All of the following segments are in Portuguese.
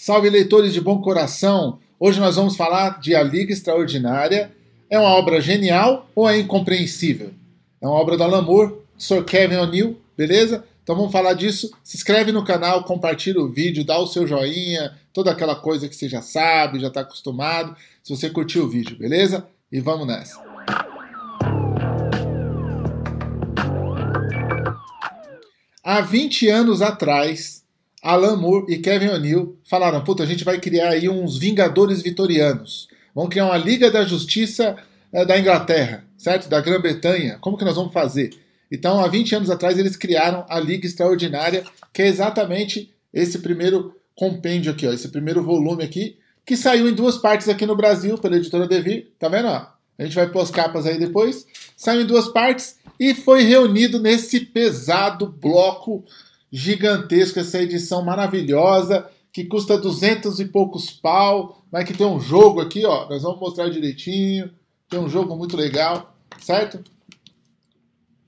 Salve leitores de bom coração! Hoje nós vamos falar de A Liga Extraordinária. É uma obra genial ou é incompreensível? É uma obra do Alan Moore, Sr. Kevin O'Neill, beleza? Então vamos falar disso. Se inscreve no canal, compartilha o vídeo, dá o seu joinha, toda aquela coisa que você já sabe, já está acostumado, se você curtiu o vídeo, beleza? E vamos nessa! Há 20 anos atrás, Alan Moore e Kevin O'Neill falaram: puta, a gente vai criar aí uns Vingadores Vitorianos. Vamos criar uma Liga da Justiça é, da Inglaterra, certo? Da Grã-Bretanha. Como que nós vamos fazer? Então, há 20 anos atrás, eles criaram a Liga Extraordinária, que é exatamente esse primeiro compêndio aqui, ó, esse primeiro volume aqui, que saiu em duas partes aqui no Brasil pela editora Devir. Tá vendo? Ó? A gente vai pôr as capas aí depois. Saiu em duas partes e foi reunido nesse pesado bloco gigantesco essa edição maravilhosa que custa duzentos e poucos pau, mas que tem um jogo aqui, ó. Nós vamos mostrar direitinho. Tem um jogo muito legal, certo?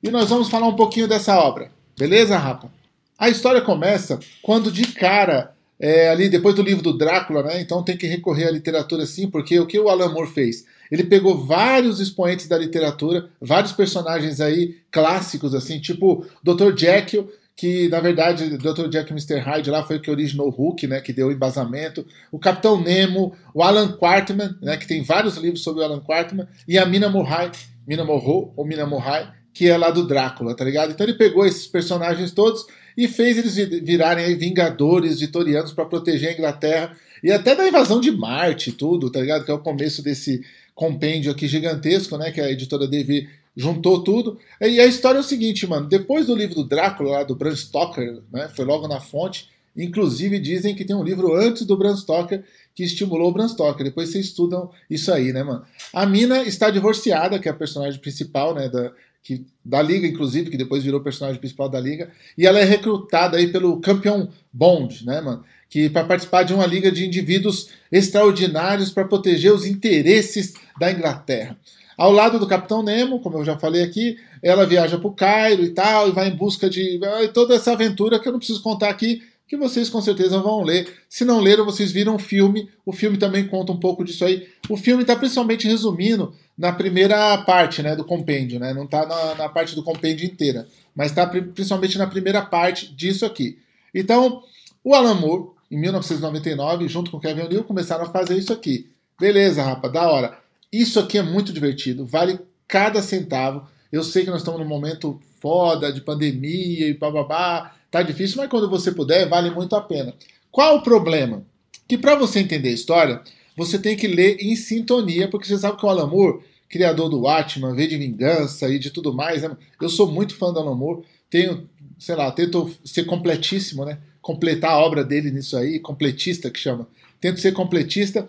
E nós vamos falar um pouquinho dessa obra, beleza, Rapa? A história começa quando de cara, é, ali depois do livro do Drácula, né? Então tem que recorrer à literatura sim, porque o que o Alan Moore fez? Ele pegou vários expoentes da literatura, vários personagens aí clássicos, assim, tipo Dr. Jekyll, que na verdade Dr. Jack Mr. Hyde lá foi o que originou o Hulk, né, que deu o embasamento, o Capitão Nemo, o Alan Quartman, né, que tem vários livros sobre o Alan Quartman, e a Mina Murray, Mina Morro, ou Mina Murray, que é lá do Drácula, tá ligado? Então ele pegou esses personagens todos e fez eles virarem aí, vingadores vitorianos para proteger a Inglaterra e até da invasão de Marte, tudo, tá ligado? Que é o começo desse compêndio aqui gigantesco, né, que a editora Devi juntou tudo. E a história é o seguinte, mano. Depois do livro do Drácula, lá do Bram Stoker, né? Foi logo na fonte. Inclusive dizem que tem um livro antes do Bram Stoker que estimulou o Bram Stoker. Depois vocês estudam isso aí, né, mano? A Mina está divorciada, que é a personagem principal, né, da, que, da Liga, inclusive, que depois virou personagem principal da Liga. E ela é recrutada aí pelo campeão Bond, né, mano? Que para participar de uma liga de indivíduos extraordinários para proteger os interesses da Inglaterra. Ao lado do Capitão Nemo, como eu já falei aqui, ela viaja para o Cairo e tal, e vai em busca de toda essa aventura que eu não preciso contar aqui, que vocês com certeza vão ler. Se não leram, vocês viram o filme. O filme também conta um pouco disso aí. O filme está principalmente resumindo na primeira parte né, do compêndio, né? não está na, na, parte do compêndio inteira, mas está principalmente na primeira parte disso aqui. Então, o Alan Moore, em 1999, junto com Kevin O'Neill, começaram a fazer isso aqui. Beleza, rapa, da hora. Isso aqui é muito divertido, vale cada centavo. Eu sei que nós estamos num momento foda de pandemia e bababá, tá difícil, mas quando você puder, vale muito a pena. Qual o problema? Que para você entender a história, você tem que ler em sintonia, porque você sabe que o Alan Moore, criador do Watchman, V de Vingança e de tudo mais, né? eu sou muito fã do Alan Moore, tenho, sei lá, tento ser completíssimo, né? Completar a obra dele nisso aí, completista que chama. Tento ser completista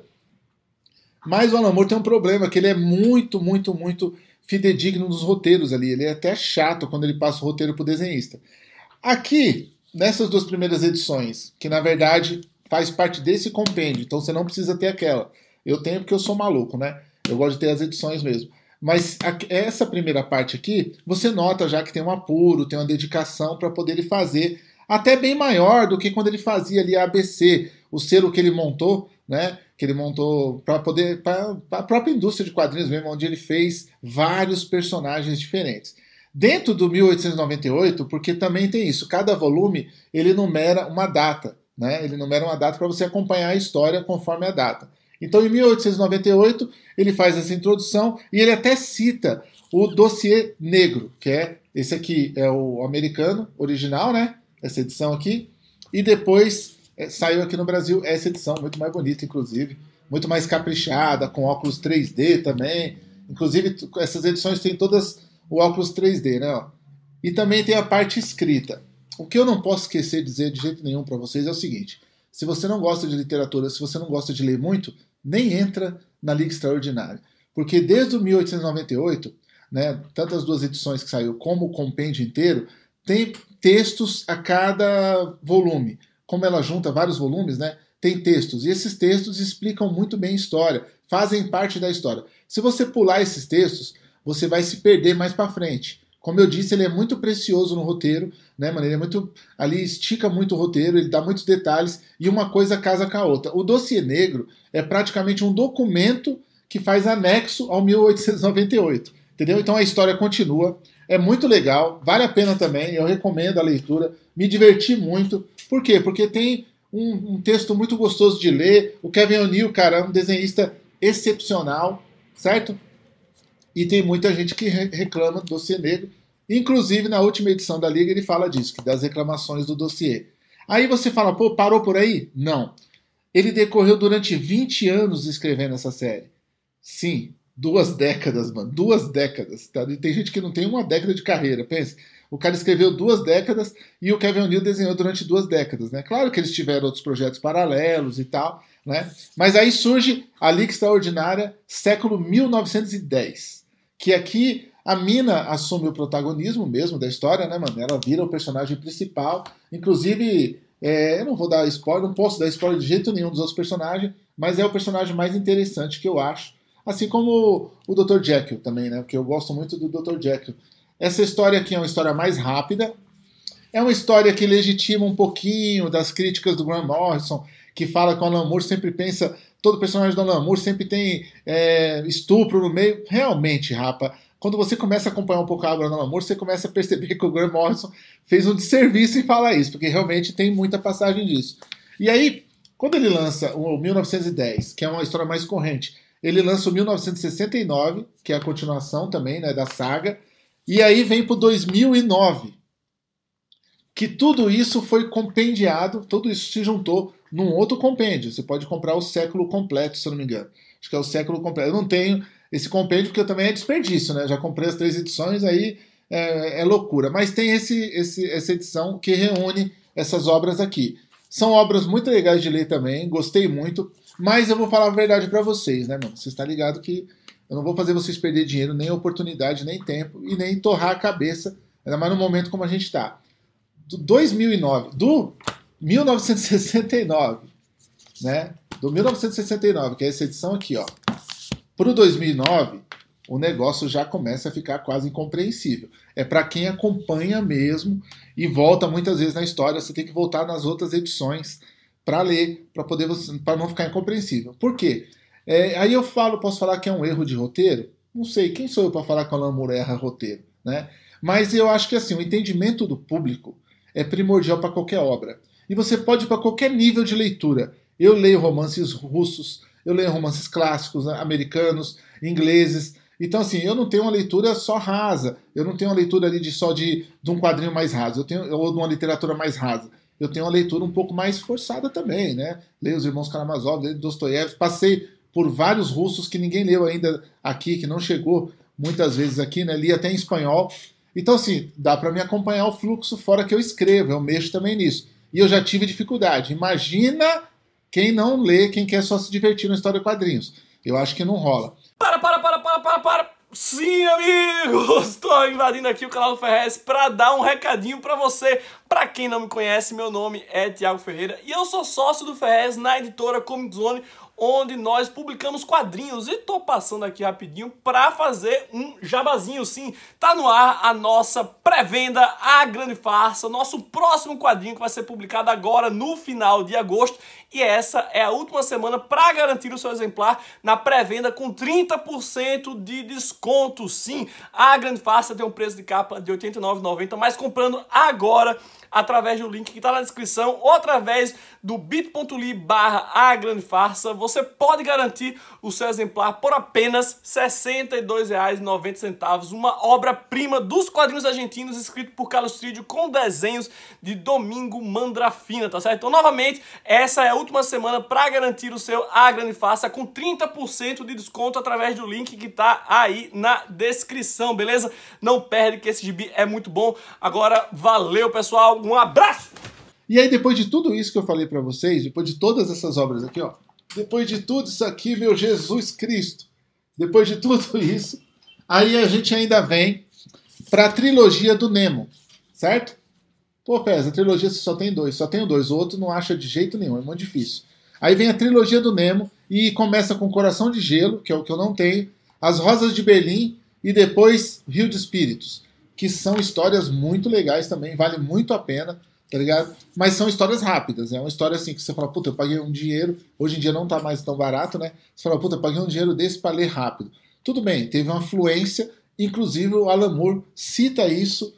mas o Alan Moore tem um problema, que ele é muito, muito, muito fidedigno nos roteiros ali. Ele é até chato quando ele passa o roteiro pro desenhista. Aqui, nessas duas primeiras edições, que na verdade faz parte desse compêndio, então você não precisa ter aquela. Eu tenho porque eu sou maluco, né? Eu gosto de ter as edições mesmo. Mas a, essa primeira parte aqui, você nota já que tem um apuro, tem uma dedicação para poder ele fazer, até bem maior do que quando ele fazia ali a ABC, o selo que ele montou, né? Que ele montou para poder para a própria indústria de quadrinhos mesmo, onde ele fez vários personagens diferentes. Dentro do 1898, porque também tem isso, cada volume ele numera uma data, né? Ele numera uma data para você acompanhar a história conforme a data. Então, em 1898, ele faz essa introdução e ele até cita o dossiê negro, que é esse aqui é o americano original, né? Essa edição aqui. E depois é, saiu aqui no Brasil essa edição, muito mais bonita, inclusive, muito mais caprichada, com óculos 3D também. Inclusive, essas edições têm todas o óculos 3D, né? Ó. E também tem a parte escrita. O que eu não posso esquecer de dizer de jeito nenhum para vocês é o seguinte: se você não gosta de literatura, se você não gosta de ler muito, nem entra na Liga Extraordinária. Porque desde 1898, né, tanto as duas edições que saiu como o compêndio inteiro, tem textos a cada volume como ela junta vários volumes, né? Tem textos, e esses textos explicam muito bem a história, fazem parte da história. Se você pular esses textos, você vai se perder mais para frente. Como eu disse, ele é muito precioso no roteiro, né, mano? Ele é muito. Ali estica muito o roteiro, ele dá muitos detalhes e uma coisa casa com a outra. O Dossiê Negro é praticamente um documento que faz anexo ao 1898. Entendeu? Então a história continua. É muito legal, vale a pena também. Eu recomendo a leitura. Me diverti muito. Por quê? Porque tem um, um texto muito gostoso de ler. O Kevin O'Neill, cara, é um desenhista excepcional, certo? E tem muita gente que reclama do dossiê negro. Inclusive, na última edição da Liga, ele fala disso, das reclamações do dossiê. Aí você fala, pô, parou por aí? Não. Ele decorreu durante 20 anos escrevendo essa série. Sim, Duas décadas, mano. Duas décadas. Tá? E tem gente que não tem uma década de carreira, pensa. O cara escreveu duas décadas e o Kevin O'Neill desenhou durante duas décadas, né? Claro que eles tiveram outros projetos paralelos e tal, né? Mas aí surge a Liga Extraordinária, século 1910. Que aqui a Mina assume o protagonismo mesmo da história, né, mano? Ela vira o personagem principal. Inclusive, é, eu não vou dar spoiler, não posso dar spoiler de jeito nenhum dos outros personagens, mas é o personagem mais interessante que eu acho Assim como o Dr. Jekyll também, né? Porque eu gosto muito do Dr. Jekyll. Essa história aqui é uma história mais rápida. É uma história que legitima um pouquinho das críticas do Grant Morrison, que fala que o Alan Moore sempre pensa. Todo personagem do Alan Moore sempre tem é, estupro no meio. Realmente, rapa, quando você começa a acompanhar um pouco a obra do Alan você começa a perceber que o Grant Morrison fez um desserviço em falar isso, porque realmente tem muita passagem disso. E aí, quando ele lança o 1910, que é uma história mais corrente, ele lança o 1969, que é a continuação também né, da saga. E aí vem para 2009, que tudo isso foi compendiado, tudo isso se juntou num outro compêndio. Você pode comprar o século completo, se eu não me engano. Acho que é o século completo. Eu não tenho esse compêndio porque eu também é desperdício, né? Já comprei as três edições, aí é, é loucura. Mas tem esse, esse, essa edição que reúne essas obras aqui. São obras muito legais de ler também, gostei muito. Mas eu vou falar a verdade para vocês, né, mano? Você está ligado que eu não vou fazer vocês perder dinheiro, nem oportunidade, nem tempo e nem torrar a cabeça, ainda mais no momento como a gente está. Do 2009, do 1969, né? Do 1969, que é essa edição aqui, ó. Pro 2009, o negócio já começa a ficar quase incompreensível. É para quem acompanha mesmo e volta muitas vezes na história, você tem que voltar nas outras edições para ler, para poder para não ficar incompreensível. Por quê? É, aí eu falo, posso falar que é um erro de roteiro? Não sei, quem sou eu para falar que o Alan Moore erra roteiro, né? Mas eu acho que assim, o entendimento do público é primordial para qualquer obra. E você pode ir para qualquer nível de leitura. Eu leio romances russos, eu leio romances clássicos, né, americanos, ingleses. Então, assim, eu não tenho uma leitura só rasa, eu não tenho uma leitura ali de só de, de um quadrinho mais raso, eu tenho, ou de uma literatura mais rasa eu tenho uma leitura um pouco mais forçada também, né? Leio os Irmãos Karamazov, leio Dostoiévski, passei por vários russos que ninguém leu ainda aqui, que não chegou muitas vezes aqui, né? Li até em espanhol. Então, assim, dá para me acompanhar o fluxo fora que eu escrevo, eu mexo também nisso. E eu já tive dificuldade. Imagina quem não lê, quem quer só se divertir na história de quadrinhos. Eu acho que não rola. Para, para, para, para, para, para! Sim, amigos! Estou invadindo aqui o canal do Ferrez para dar um recadinho para você. Para quem não me conhece, meu nome é Tiago Ferreira e eu sou sócio do Ferrez na editora Comic Zone, onde nós publicamos quadrinhos e tô passando aqui rapidinho para fazer um jabazinho, sim. Tá no ar a nossa pré-venda A Grande Farsa, nosso próximo quadrinho que vai ser publicado agora no final de agosto e essa é a última semana para garantir o seu exemplar na pré-venda com 30% de desconto. Sim, a Grande Farsa tem um preço de capa de R$ 89,90, mas comprando agora através do link que está na descrição ou através do bit.ly barra a grande farsa, você pode garantir o seu exemplar por apenas R$ 62,90, uma obra-prima dos quadrinhos argentinos escrito por Carlos Trídio com desenhos de Domingo Mandrafina, tá certo? Então, novamente, essa é a última semana para garantir o seu A Grande Farsa com 30% de desconto através do link que está aí na descrição, beleza? Não perde que esse gibi é muito bom. Agora, valeu, pessoal! um abraço! E aí, depois de tudo isso que eu falei para vocês, depois de todas essas obras aqui, ó, depois de tudo isso aqui, meu Jesus Cristo, depois de tudo isso, aí a gente ainda vem para a trilogia do Nemo, certo? Pô, Pés, a trilogia só tem dois, só tem dois, o outro não acha de jeito nenhum, é muito difícil. Aí vem a trilogia do Nemo e começa com Coração de Gelo, que é o que eu não tenho, As Rosas de Berlim e depois Rio de Espíritos que são histórias muito legais também, vale muito a pena, tá ligado? Mas são histórias rápidas, é né? uma história assim que você fala, puta, eu paguei um dinheiro, hoje em dia não tá mais tão barato, né? Você fala, puta, eu paguei um dinheiro desse para ler rápido. Tudo bem, teve uma fluência, inclusive o Alan Moore cita isso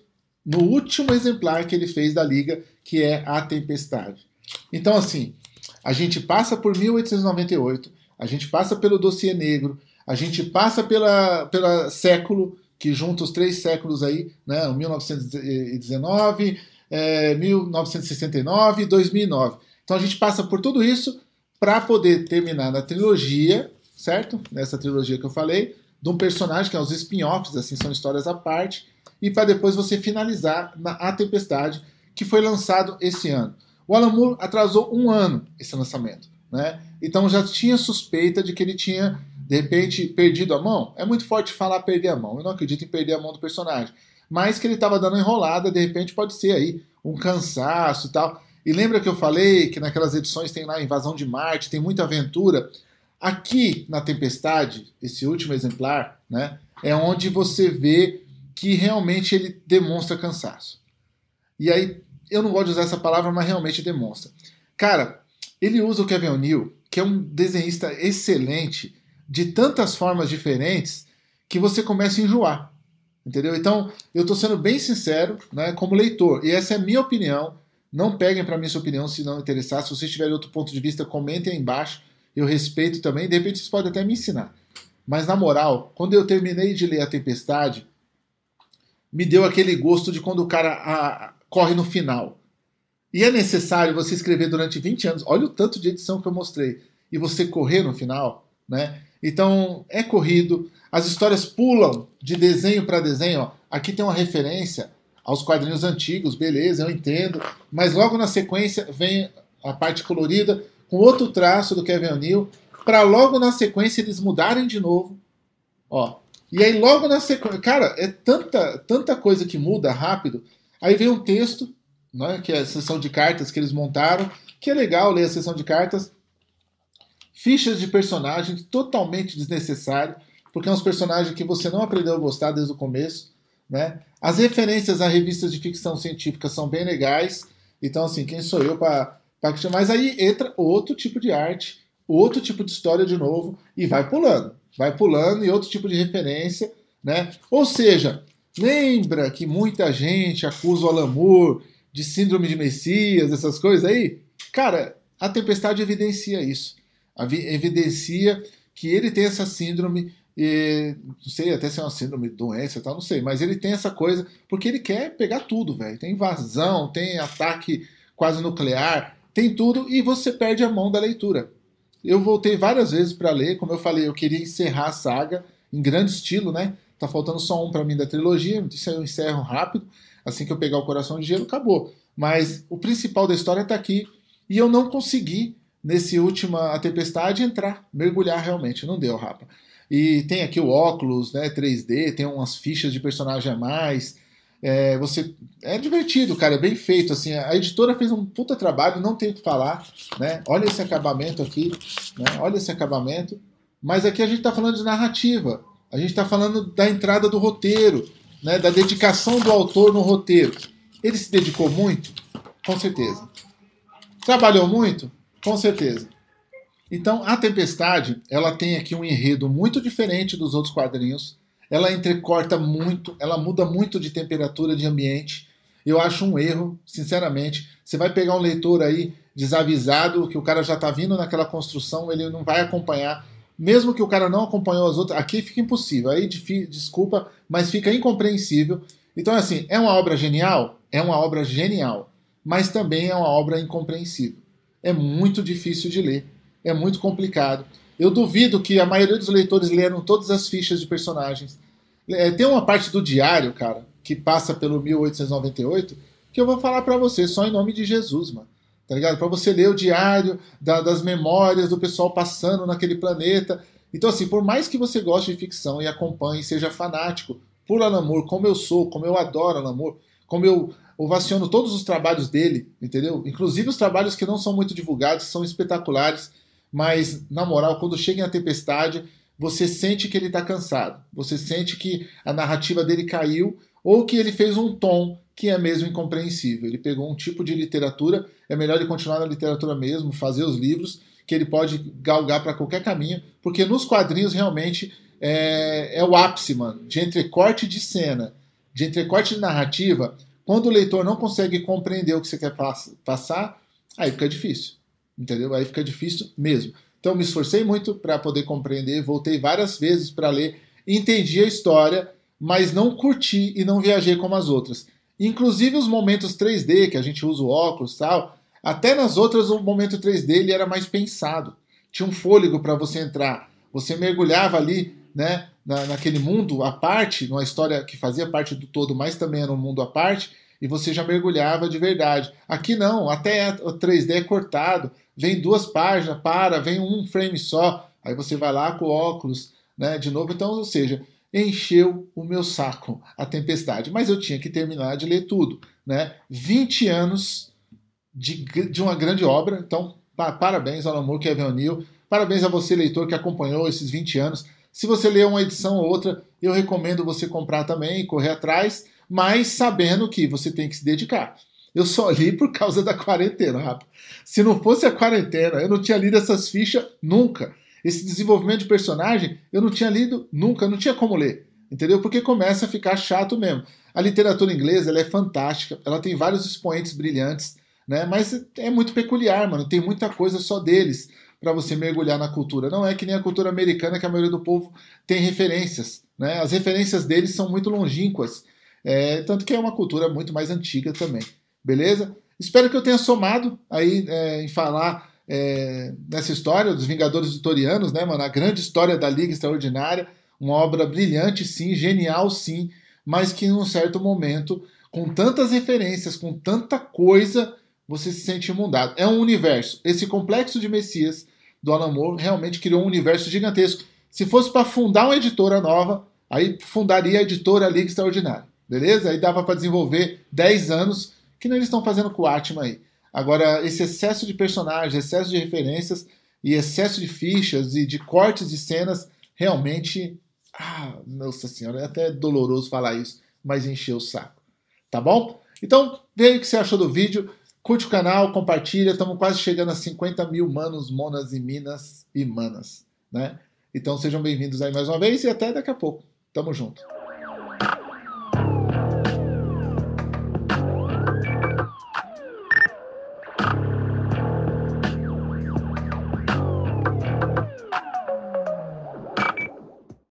no último exemplar que ele fez da Liga, que é A Tempestade. Então, assim, a gente passa por 1898, a gente passa pelo dossiê negro, a gente passa pela, pela século, que junta os três séculos aí, né, 1919, é, 1969 e 2009. Então a gente passa por tudo isso para poder terminar na trilogia, certo? Nessa trilogia que eu falei, de um personagem que é os spin-offs, assim são histórias à parte, e para depois você finalizar na A Tempestade, que foi lançado esse ano. O Alan Moore atrasou um ano esse lançamento, né? Então já tinha suspeita de que ele tinha de repente, perdido a mão, é muito forte falar perder a mão. Eu não acredito em perder a mão do personagem. Mas que ele estava dando enrolada, de repente pode ser aí um cansaço e tal. E lembra que eu falei que naquelas edições tem lá Invasão de Marte, tem muita aventura? Aqui na Tempestade, esse último exemplar, né, é onde você vê que realmente ele demonstra cansaço. E aí, eu não gosto de usar essa palavra, mas realmente demonstra. Cara, ele usa o Kevin O'Neill, que é um desenhista excelente, de tantas formas diferentes que você começa a enjoar. Entendeu? Então, eu estou sendo bem sincero, né, como leitor, e essa é a minha opinião. Não peguem para mim sua opinião se não interessar. Se vocês tiverem outro ponto de vista, comentem aí embaixo. Eu respeito também. De repente, vocês podem até me ensinar. Mas, na moral, quando eu terminei de ler A Tempestade, me deu aquele gosto de quando o cara a, a, corre no final. E é necessário você escrever durante 20 anos. Olha o tanto de edição que eu mostrei. E você correr no final, né? Então é corrido, as histórias pulam de desenho para desenho. Ó. Aqui tem uma referência aos quadrinhos antigos, beleza, eu entendo. Mas logo na sequência vem a parte colorida com outro traço do Kevin O'Neill, para logo na sequência eles mudarem de novo. Ó. E aí logo na sequência, cara, é tanta tanta coisa que muda rápido. Aí vem um texto, né, que é a sessão de cartas que eles montaram, que é legal ler a sessão de cartas fichas de personagem totalmente desnecessário, porque é uns um personagens que você não aprendeu a gostar desde o começo. Né? As referências a revistas de ficção científica são bem legais, então, assim, quem sou eu para que? Mas aí entra outro tipo de arte, outro tipo de história de novo, e vai pulando. Vai pulando e outro tipo de referência. Né? Ou seja, lembra que muita gente acusa o Alamur de síndrome de Messias, essas coisas aí? Cara, a tempestade evidencia isso evidencia que ele tem essa síndrome, e, não sei até se é uma síndrome de doença e tal, não sei, mas ele tem essa coisa, porque ele quer pegar tudo, velho. Tem invasão, tem ataque quase nuclear, tem tudo, e você perde a mão da leitura. Eu voltei várias vezes para ler, como eu falei, eu queria encerrar a saga em grande estilo, né? Tá faltando só um para mim da trilogia, isso eu encerro rápido, assim que eu pegar o coração de gelo, acabou. Mas o principal da história tá aqui, e eu não consegui nesse última a tempestade entrar, mergulhar realmente. Não deu, Rapa. E tem aqui o óculos, né, 3D, tem umas fichas de personagem a mais. É, você é divertido, cara, é bem feito assim. A editora fez um puta trabalho, não tem o que falar, né? Olha esse acabamento aqui, né? Olha esse acabamento. Mas aqui a gente está falando de narrativa. A gente está falando da entrada do roteiro, né? Da dedicação do autor no roteiro. Ele se dedicou muito, com certeza. Trabalhou muito? Com certeza. Então, a Tempestade, ela tem aqui um enredo muito diferente dos outros quadrinhos. Ela entrecorta muito, ela muda muito de temperatura de ambiente. Eu acho um erro, sinceramente. Você vai pegar um leitor aí desavisado, que o cara já está vindo naquela construção, ele não vai acompanhar. Mesmo que o cara não acompanhou as outras, aqui fica impossível. Aí desculpa, mas fica incompreensível. Então, assim, é uma obra genial? É uma obra genial, mas também é uma obra incompreensível é muito difícil de ler, é muito complicado. Eu duvido que a maioria dos leitores leram todas as fichas de personagens. É, tem uma parte do diário, cara, que passa pelo 1898, que eu vou falar para você só em nome de Jesus, mano. Tá ligado? Para você ler o diário da, das memórias do pessoal passando naquele planeta. Então, assim, por mais que você goste de ficção e acompanhe, seja fanático por Alan Moore, como eu sou, como eu adoro Alan Moore, como eu ovaciono todos os trabalhos dele, entendeu? Inclusive os trabalhos que não são muito divulgados, são espetaculares, mas na moral, quando chega em a tempestade, você sente que ele está cansado, você sente que a narrativa dele caiu ou que ele fez um tom que é mesmo incompreensível. Ele pegou um tipo de literatura, é melhor ele continuar na literatura mesmo, fazer os livros, que ele pode galgar para qualquer caminho, porque nos quadrinhos realmente é, é o ápice, mano, de entrecorte de cena, de entrecorte de narrativa quando o leitor não consegue compreender o que você quer passar, aí fica difícil. Entendeu? Aí fica difícil mesmo. Então me esforcei muito para poder compreender, voltei várias vezes para ler, entendi a história, mas não curti e não viajei como as outras. Inclusive os momentos 3D, que a gente usa o óculos e tal, até nas outras o momento 3D ele era mais pensado. Tinha um fôlego para você entrar. Você mergulhava ali, né? na, naquele mundo à parte, numa história que fazia parte do todo, mas também era um mundo à parte, e você já mergulhava de verdade. Aqui não, até é, o 3D é cortado, vem duas páginas, para, vem um frame só, aí você vai lá com o óculos, né, de novo. Então, ou seja, encheu o meu saco a tempestade, mas eu tinha que terminar de ler tudo, né? 20 anos de, de uma grande obra, então parabéns ao Namor Kevin é O'Neill, parabéns a você, leitor, que acompanhou esses 20 anos. Se você ler uma edição ou outra, eu recomendo você comprar também, correr atrás, mas sabendo que você tem que se dedicar. Eu só li por causa da quarentena, rapaz. Se não fosse a quarentena, eu não tinha lido essas fichas nunca. Esse desenvolvimento de personagem, eu não tinha lido nunca, não tinha como ler. Entendeu? Porque começa a ficar chato mesmo. A literatura inglesa ela é fantástica, ela tem vários expoentes brilhantes, né? mas é muito peculiar, mano. Tem muita coisa só deles para você mergulhar na cultura. Não é que nem a cultura americana, que a maioria do povo tem referências. Né? As referências deles são muito longínquas, é, tanto que é uma cultura muito mais antiga também. Beleza? Espero que eu tenha somado aí é, em falar é, nessa história dos Vingadores Vitorianos, né, mano? A grande história da Liga Extraordinária, uma obra brilhante, sim, genial, sim, mas que em um certo momento, com tantas referências, com tanta coisa, você se sente imundado. É um universo. Esse complexo de Messias do Alan Moore realmente criou um universo gigantesco. Se fosse para fundar uma editora nova, aí fundaria a editora Liga Extraordinária, beleza? Aí dava para desenvolver 10 anos, que nem eles estão fazendo com o Atman aí. Agora, esse excesso de personagens, excesso de referências e excesso de fichas e de cortes de cenas, realmente, ah, nossa senhora, é até doloroso falar isso, mas encheu o saco, tá bom? Então, veja o que você achou do vídeo. Curte o canal, compartilha. Estamos quase chegando a 50 mil manos, monas e minas e manas, né? Então sejam bem-vindos aí mais uma vez e até daqui a pouco. Tamo junto.